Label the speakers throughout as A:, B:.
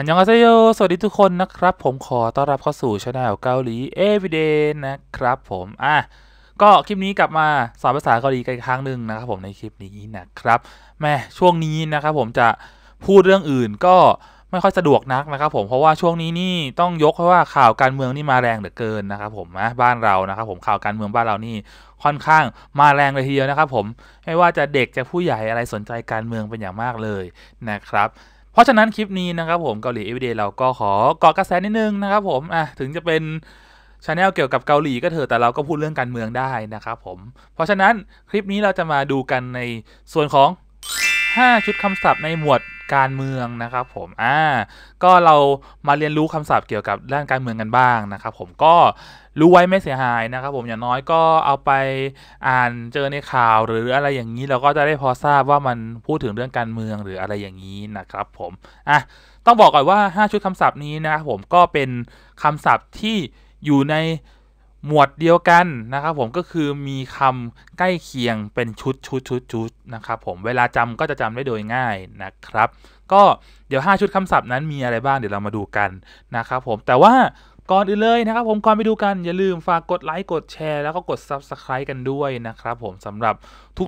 A: อันยองอาเซโยสวัสดี ทุกคนนะครับ ผมขอต้อนรับเข้าสู่ช anel เกาหลีเอวีเด a นะครับผมอ่ะก็คลิปนี้กลับมาสอนภาษาเกาหลีกันอีกครั้งหนึ่งนะครับ ผมในคลิปนี้นะครับแม่ช่วงนี้นะครับผมจะพูดเรื่องอื่นก็ไม่ค่อยสะดวกนักนะครับ ผมเพราะว่าช่วงนี้นี่ต้องยกเพราะว่าข่าวการเมืองนี่มาแรงเหลือเกินนะครับผมนะบ้านเรานะครับ ผมข่าวการเมืองบ้านเรานี่ค่อนข้างมาแรงเลยทีเดียวนะครับผมไม่ว่าจะเด็กจะผู้ใหญ่อะไรสนใจการเมืองเป็นอย่างมากเลยนะครับราะฉะนั้นคลิปนี้นะครับผม เกาหลีเอวีเดเราก็ขอกาะกระแสนิดนึงนะครับผมอ่ะถึงจะเป็นชาแนลเกี่ยวกับเกาหลีก็เถอะแต่เราก็พูดเรื่องการเมืองได้นะครับผม เพราะฉะนั้นคลิปนี้เราจะมาดูกันในส่วนของ 5 ชุดคำศัพท์ในหมวดการเมืองนะครับ ผม อ่า ก็เรามาเรียนรู้คำศัพท์เกี่ยวกับด้านการเมืองกันบ้างนะครับ ผม ก็รู้ไว้ไม่เสียหายนะครับ ผมอย่างน้อยก็เอาไปอ่านเจอในข่าว หรืออะไรอย่างนี้เราก็จะได้พอทราบว่ามันพูดถึงเรื่องการเมืองหรืออะไรอย่างนี้นะครับ ผม อ่ะ ต้องบอกก่อนว่า 5 ชุดคำศัพท์นี้นะครับผมก็เป็นคำศัพท์ที่อยู่ในหมวดเดียวกันนะครับผมก็คือมีคำใกล้เคียงเป็นชุดชุดชุดชุดนะครับผมเวลาจำก็จะจำได้โดยง่ายนะครับก็เดี๋ยว 5 ชุดคำศัพท์นั้นมีอะไรบ้างเดี๋ยวเรามาดูกันนะครับผมแต่ว่าก่อนอื่นเลยนะครับผมก่อนไปดูกันอย่าลืมฝากกดไลค์กดแชร์แล้วก็กด Subscribe กันด้วยนะครับผมสำหรับ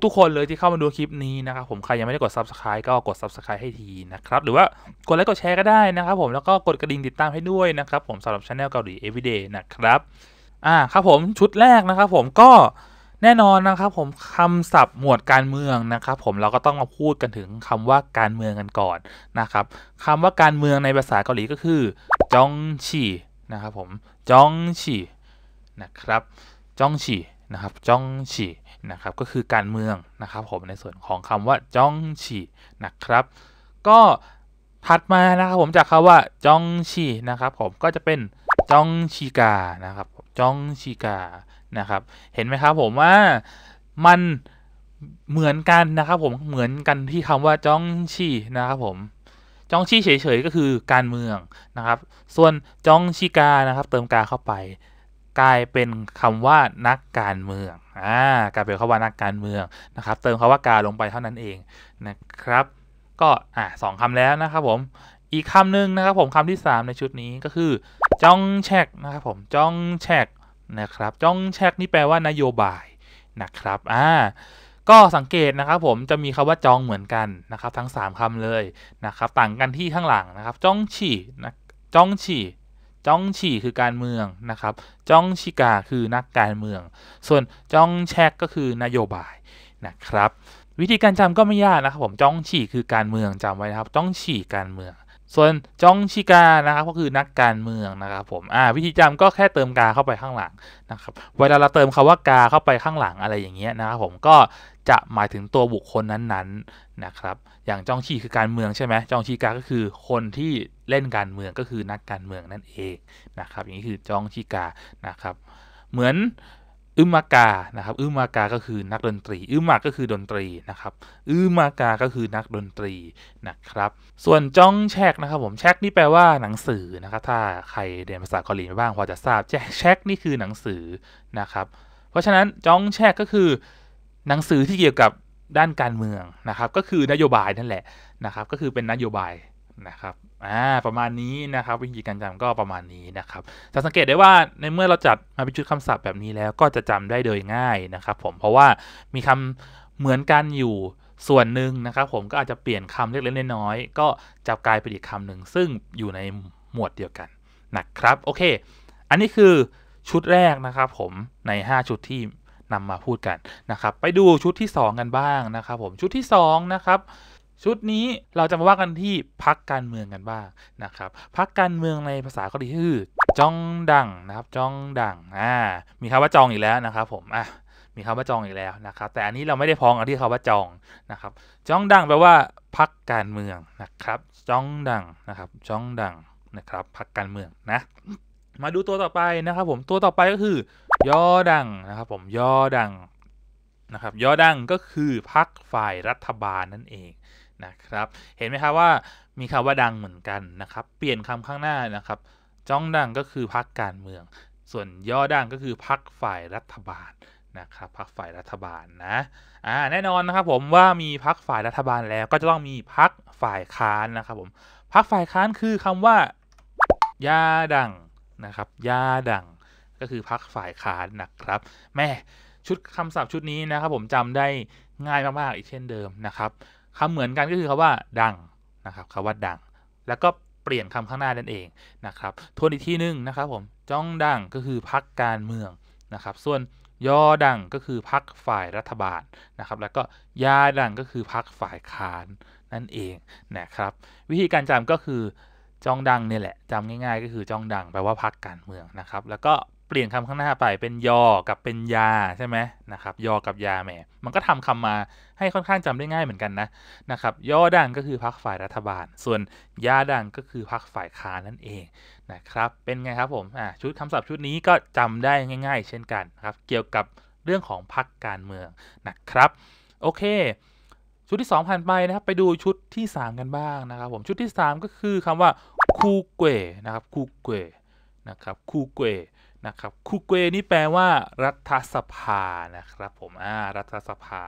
A: ทุกๆ คนเลยที่เข้ามาดูคลิปนี้นะครับ ผมใครยังไม่ได้กด Subscribe ก็กด Subscribe ให้ทีนะครับหรือว่ากดไลค์กดแชร์ก็ได้นะครับผมแล้วก็กดกระดิ่งติดตามให้ด้วยนะครับ ผมสำหรับช anel เกาหลี Everyday นะครับอ่าครับผมชุดแรกนะครับ ผมก็แน่นอนนะครับ ผมคำศัพท์หมวดการเมืองนะครับ ผมเราก็ต้องมาพูดกันถึงคำว่าการเมืองกันก่อนนะครับคำว่าการเมืองในภาษาเกาหลีก็คือจองฉีนะครับผมจองฉีนะครับจองฉีนะครับจองฉีนะครับ ก็คือการเมืองนะครับผมในส่วนของคำว่าจองฉีนะครับ ก็ถัดมานะครับผมจากคาว่าจองฉีนะครับผมก็จะเป็นจองชีกานะครับผจ้องชิกา นะครับ เห็นไหมครับผมว่ามันเหมือนกันนะครับผม เหมือนกันที่คำว่าจ้องชีนะครับผม จ้องชี้เฉยๆก็คือการเมืองนะครับ ส่วนจ้องชิกานะครับ เติมกาเข้าไป กลายเป็นคำว่านักการเมือง อ่ากลายเป็นคำว่านักการเมืองนะครับ เติมคาว่ากาลงไปเท่านั้นเองนะครับ ก็อ่ะสองคำแล้วนะครับผมอีกคำหนึ่งนะครับผมคำที่3ในชุดนี้ก็คือจ้องแชกนะครับผมจ้องแชกนะครับจ้องแชกนี่แปลว่านโยบายนะครับอ่าก็สังเกตนะครับผมจะมีคำว่า จองเหมือนกันนะครับทั้ง 3 คำเลยนะครับต่างกันที่ข้างหลังนะครับจ้องฉี่นะจ้องฉี่จ้องฉี่คือการเมืองนะครับจ้องชิกาคือนักการเมือง ส่วนจ้องแชกก็คือนโยบายนะครับ วิธีการจำก็ไม่ยากนะครับผมจ้องฉี่คือการเมืองจำไว้นะครับจ้องฉี่การเมืองส่วนจองชิกา นะครับ ก็คือนักการเมืองนะครับ ผม อ่า วิธีจำก็แค่เติมกาเข้าไปข้างหลังนะครับ เวลาเราเติมคำว่ากาเข้าไปข้างหลังอะไรอย่างเงี้ยนะครับผม ก็จะหมายถึงตัวบุคคลนั้นๆนะครับ อย่างจองชีคือการเมือง ใช่ไหมจองชีกา ก็คือคนที่เล่นการเมือง ก็คือนักการเมืองนั่นเองนะครับ อย่างนี้คือจองชีกา นะครับ เหมือนอึมากานะครับอึมากา ก็คือนักดนตรีอึมาก็คือดนตรีนะครับอึมากาก็คือนักดนตรีนะครับ ส่วนจ้องแชกนะครับ ผมแชกนี่แปลว่าหนังสือนะครับ ถ้าใครเรียนภาษาเกาหลีบ้างพอจะทราบแชกนี่คือหนังสือนะครับ เพราะฉะนั้นจ้องแชกก็คือ หนังสือที่เกี่ยวกับด้านการเมืองนะครับ ก็คือนโยบายนั่นแหละนะครับ ก็คือเป็นนโยบายนะครับอ่าประมาณนี้นะครับวิธีการจำก็ประมาณนี้นะครับ จะสังเกตได้ว่าในเมื่อเราจัด มาเป็นชุดคำศัพท์แบบนี้แล้ว ก็จะจำได้โดยง่ายนะครับ ผมเพราะว่ามีคำเหมือนกันอยู่ส่วนหนึ่งนะครับ ผมก็อาจจะเปลี่ยนคำเล็กๆน้อยๆก็จะกลายเป็นอีกคำหนึ่งซึ่งอยู่ในหมวดเดียวกันนะครับโอเค อันนี้คือชุดแรกนะครับ ผมใน 5 ชุดที่นำมาพูดกันนะครับ ไปดูชุดที่ 2 กันบ้างนะครับ ผมชุดที่2นะครับชุดนี้เราจะมาว่ากันที่พักการเมืองกันบ้างนะครับพักการเมืองในภาษาเกาหลีคือจองดังนะครับจองดังอ่ามีคำว่าจองอีกแล้วนะครับผมอ่ะมีคำว่าจองอีกแล้วนะครับแต่อันนี้เราไม่ได้พ้องกับที่คำว่าจองนะครับจองดังแปลว่าพักการเมืองนะครับจองดังนะครับจองดังนะครับพักการเมืองนะมาดูตัวต่อไปนะครับ ผมตัวต่อไปก็คือยอดังนะครับผมยอดังนะครับยอดังก็คือพักฝ่ายรัฐบาลนั่นเองนะครับเห็นไหมครับว่ามีคำว่าดังเหมือนกันนะครับ เปลี่ยนคำข้างหน้านะครับ จ้องดังก็คือพักการเมือง ส่วนย่อดังก็คือพักฝ่ายรัฐบาลนะครับพักฝ่ายรัฐบาลนะอ่าแน่นอนนะครับผมว่ามีพักฝ่ายรัฐบาลแล้ว ก็จะต้องมีพักฝ่ายค้านนะครับผมพักฝ่ายค้านคือคำว่ายาดังนะครับยาดังก็คือพักฝ่ายค้านนะครับแม่ชุดคำศัพท์ชุดนี้นะครับ ผมจำได้ง่ายมากๆอีกเช่นเดิมนะครับคำเหมือนกันก็คือคำว่าดังนะครับคำว่าดัง แล้วก็เปลี่ยนคำข้างหน้านั่นเองนะครับทวนอีกที่หนึ่งนะครับผมจ้องดังก็คือพักการเมืองนะครับ ส่วนยอดังก็คือพักฝ่ายรัฐบาลนะครับแล้วก็ยาดังก็คือพักฝ่ายค้านนั่นเองนะครับ วิธีการจำก็คือจ้องดังเนี่ยแหละจำง่ายๆ ก็คือจ้องดังแปลว่าพักการเมืองนะครับ แล้วก็เปลี่ยนคำข้างหน้าไปเป็นยอ กับเป็นยาใช่ไหมนะครับยอ กับยาแหมมันก็ทำคำมาให้ค่อนข้างจำได้ง่ายเหมือนกันนะ นะครับยอดังก็คือพักฝ่ายรัฐบาล ส่วนยาดังก็คือพักฝ่ายค้านนั่นเองนะครับเป็นไงครับผมชุดคำศัพท์ชุดนี้ก็จำได้ง่ายๆ เช่นกันครับเกี่ยวกับเรื่องของพักการเมืองนะครับโอเค ชุดที่2ผ่านไปนะครับไปดูชุดที่ 3 กันบ้างนะครับผมชุดที่ 3ก็คือคำว่าคูเกวนะครับคูเกวนะครับคูเกวนะครับคูเกนี่แปลว่า รัฐสภา นะครับ ผมอ่ารัฐสภา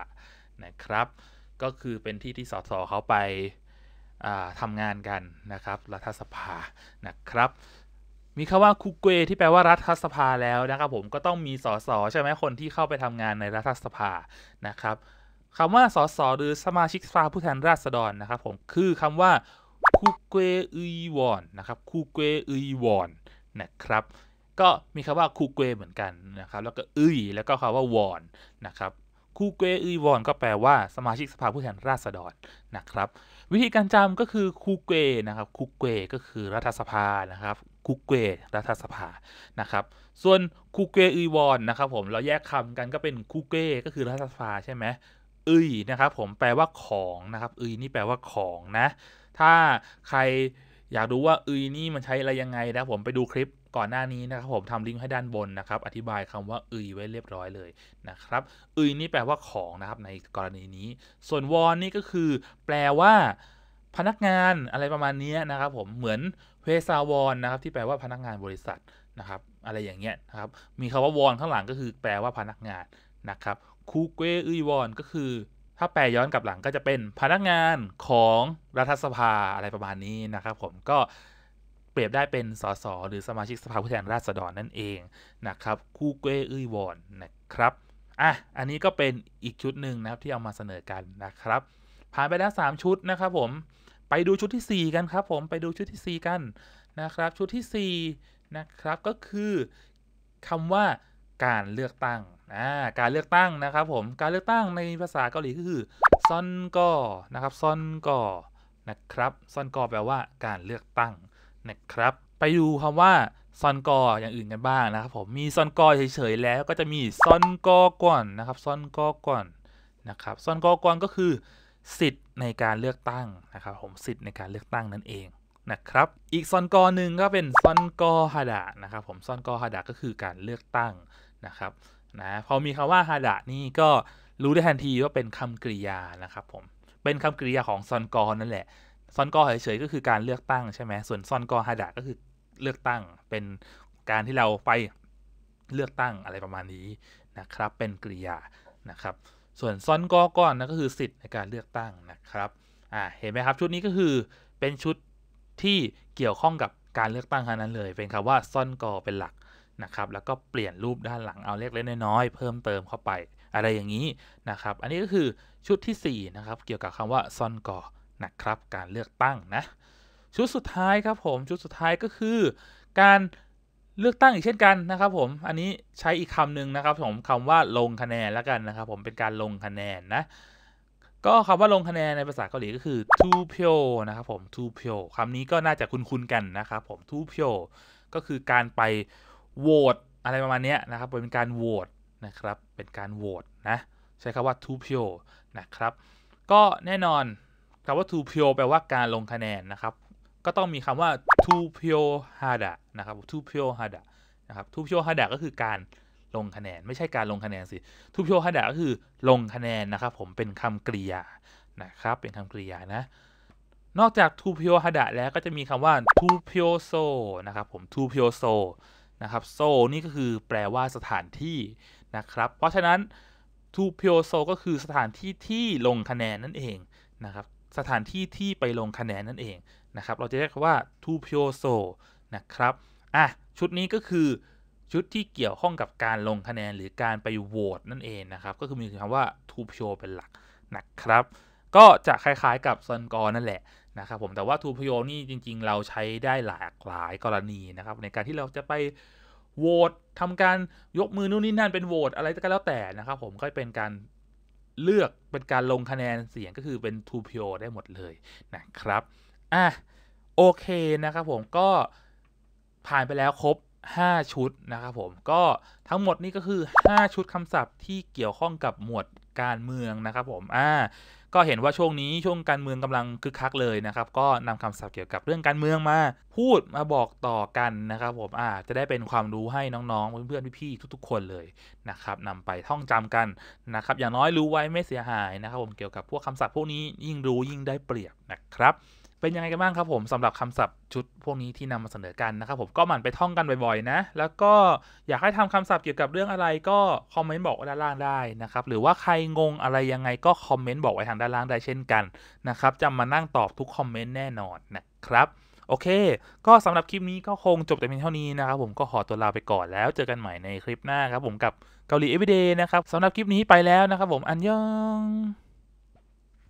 A: นะครับ ก็คือเป็นที่ที่ สส เขาไปทำงานกัน นะครับ รัฐสภา นะครับ มีคำว่าคูเกที่แปลว่า รัฐสภา แล้วนะครับ ผม ก็ต้องมี สส ใช่ไหมคนที่เข้าไปทำงานในรัฐสภา นะครับคำว่า สส หรือสมาชิกสภาผู้แทนราษฎร นะครับ ผม คือคำว่าคูเกอีวอน นะครับคูเกอีวอน นะครับก็มีคำว่าคูเกวเหมือนกันนะครับแล้วก็อึยแล้วก็คำว่าวอนนะครับคูเกอึยวอนก็แปลว่าสมาชิกสภาผู้แทนราษฎรนะครับวิธีการจำก็คือคูเกนะครับคูเก ก็คือรัฐสภานะครับคูเกรัฐสภานะครับ ส่วนคูเกอึยวอนนะครับผมเราแยกคำกันก็เป็นคูเก ก็คือรัฐสภาใช่ไหมอึยนะครับผมแปลว่าของนะครับอึยนี่แปลว่าของนะถ้าใครอยากดูว่าอึยนี่มันใช้อะไรยังไงนะผมไปดูคลิปก่อนหน้านี้นะครับผมทำลิงก์ให้ด้านบนนะครับอธิบายคำว่าอึยไว้เรียบร้อยเลยนะครับอึยนี่แปลว่าของนะครับในกรณีนี้ ส่วนวอนนี่ก็คือแปลว่าพนักงานอะไรประมาณนี้นะครับผมเหมือนเวซาวอนนะครับที่แปลว่าพนักงานบริษัทนะครับอะไรอย่างเงี้ยนะครับมีคำว่าวอนข้างหลังก็คือแปลว่าพนักงานนะครับคูเกอึยวอนก็คือถ้าแปลย้อนกลับหลังก็จะเป็นพนักงานของรัฐสภาอะไรประมาณนี้นะครับ ผมก็เปรียบได้เป็น สส หรือสมาชิกสภาผู้แทนราษฎรนั่นเองนะครับ คู่เก้ออ้ยวอนนะครับ อ่ะ อันนี้ก็เป็นอีกชุดหนึ่งนะครับที่เอามาเสนอกันนะครับ ผ่านไปแล้ว3ชุดนะครับผม ไปดูชุดที่ 4 กันครับผม ไปดูชุดที่ 4 กันนะครับ ชุดที่4นะครับก็คือคำว่า การเลือกตั้ง อ่า การเลือกตั้งนะครับผม การเลือกตั้งในภาษาเกาหลีก็คือซอนกอ นะครับ ซอนกอ นะครับ ซอนกอแปลว่า การเลือกตั้งนะครับไปดูคำว่าซอนกออย่างอื่นกันบ้างนะครับ ผมมีซอนกอเฉยๆแล้ว ก็จะมีซอนกอก่อนนะครับซอนกอก่อนนะครับซอนกอก่อนก็คือ สิทธิ์ในการเลือกตั้งนะครับผมสิทธิ์ในการเลือกตั้งนั่นเองนะครับอีกซอนกอหนึ่งก็เป็นซอนกอฮาดะนะครับผมซอนกอฮาดะก็คือการเลือกตั้งนะครับนะพอมีคำว่าฮาดะนี่ก็รู้ได้ทันทีว่าเป็นคำกริยานะครับผมเป็นคำกริยาของซอนกอนั่นแหละซอนกอเฉยๆก็คือการเลือกตั้งใช่ไหมส่วนซอนกอฮาดะก็คือเลือกตั้งเป็นการที่เราไปเลือกตั้งอะไรประมาณนี้นะครับ เป็นกริยานะครับ ส่วนซอนกอก้อนนะก็คือสิทธิ์ในการเลือกตั้งนะครับอ่าเห็นไหมครับชุดนี้ก็คือเป็นชุดที่เกี่ยวข้องกับการเลือกตั้งนั้นเลย เป็นคำว่าซอนกอเป็นหลักนะครับแล้วก็เปลี่ยนรูปด้านหลังเอาเล็กเล็กน้อยๆเพิ่มเติมเข้าไปอะไรอย่างนี้นะครับ อันนี้ก็คือชุดที่4นะครับเกี่ยวกับคำว่าซอนกอนะครับการเลือกตั้งนะชุดสุดท้ายครับผมชุดสุดท้ายก็คือการเลือกตั้งอีกเช่นกันนะครับผมอันนี้ใช้อีกคำหนึ่งนะครับ ผมคำว่าลงคะแนนแล้วกันนะครับ ผมเป็นการลงคะแนนนะก็คำว่าลงคะแนนในภาษาเกาหลีก็คือ t o p y o นะครับผม t o p y o คำนี้ก็น่าจะคุ้นๆกันนะครับผม t o p y o ก็คือการไปโหวตอะไรประมาณนี้นะครับเป็นการโหวตนะครับเป็นการโหวตนะใช้คำว่า t o p y o นะครับก็แน่นอนคำว่า to pure แปลว่าการลงคะแนนนะครับก็ต้องมีคำว่า to pure hada นะครับ to pure hada นะครับ to pure hada ก็คือการลงคะแนนไม่ใช่การลงคะแนนสิ to pure hada ก็คือลงคะแนนนะครับ ผมเป็นคำกริยานะครับ เป็นคำกริยานะนอกจาก to pure hada แล้วก็จะมีคำว่า to pure so นะครับผม to pure so นะครับโซนี่ก็คือแปลว่าสถานที่นะครับ เพราะฉะนั้นทูเพียวโซก็คือสถานที่ที่ลงคะแนนนั่นเองนะครับสถานที่ ที่ไปลงคะแนนนั่นเองนะ ครับเราจะเรียกว่า to p ิโอ so นะครับอ่ะชุดนี้ก็คือชุดที่เกี่ยวข้องกับการลงคะแนนหรือการไปโหวตนั่นเองนะครับก็คือมีคำว่า to p ิโอเป็นหลักนะครับ ก็จะคล้ายๆ กับซอนกอนั่นแหละนะครับ ผมแต่ว่าทูพิโอนี่จริงๆ เราใช้ได้หลากหลายกรณีนะครับในการที่เราจะไปโหวตทำการยกมือนู่นนี่นั่นเป็นโหวตอะไรก็แล้วแต่นะครับ ผมก็เป็นการเลือกเป็นการลงคะแนนเสียงก็คือเป็น2 p o ได้หมดเลย นะ ครับ อ่ะ โอเค นะ ครับ ผมก็ ผ่าน ไปแล้ว ครบ 5 ชุด นะ ครับ ผม ก็ทั้งหมดนี้ก็คือ 5 ชุดคำศัพท์ ที่เกี่ยวข้องกับหมวดการเมืองนะครับ ผม อ่าก็เห็นว่าช่วงนี้ช่วงการเมืองกำลังคึกคักเลยนะครับ ก็นำคำศัพท์เกี่ยวกับเรื่องการเมืองมาพูดมาบอกต่อกันนะครับ ผมอ่าจะได้เป็นความรู้ให้น้องๆ เพื่อนๆพี่ๆทุกๆคนเลยนะครับนำไปท่องจำกันนะครับ อย่างน้อยรู้ไว้ไม่เสียหาย นะครับผม เกี่ยวกับพวกคำศัพท์พวกนี้ยิ่งรู้ยิ่งได้เปรียบนะครับเป็นยังไงกันบ้างครับผมสำหรับคำศัพท์ชุดพวกนี้ที่นำมาเสนอกันนะครับผม ก็หมั่นไปท่องกันบ่อยๆนะแล้วก็อยากให้ทำคำศัพท์เกี่ยวกับเรื่องอะไร ก็คอมเมนต์บอกด้านล่างได้นะครับหรือว่าใครงงอะไรยังไงก็คอมเมนต์บอกไว้ทางด้านล่างได้เช่นกันนะครับจะมานั่งตอบทุกคอมเมนต์แน่นอนนะครับโอเค ก็สำหรับคลิปนี้ก็คงจบแต่เพียงเท่านี้นะครับผมก็ขอตัวลาไปก่อนแล้วเจอกันใหม่ในคลิปหน้าครับผมกับเกาหลีเอ e r y d a y นะครับสำหรับคลิปนี้ไปแล้วนะครับผมอันยอง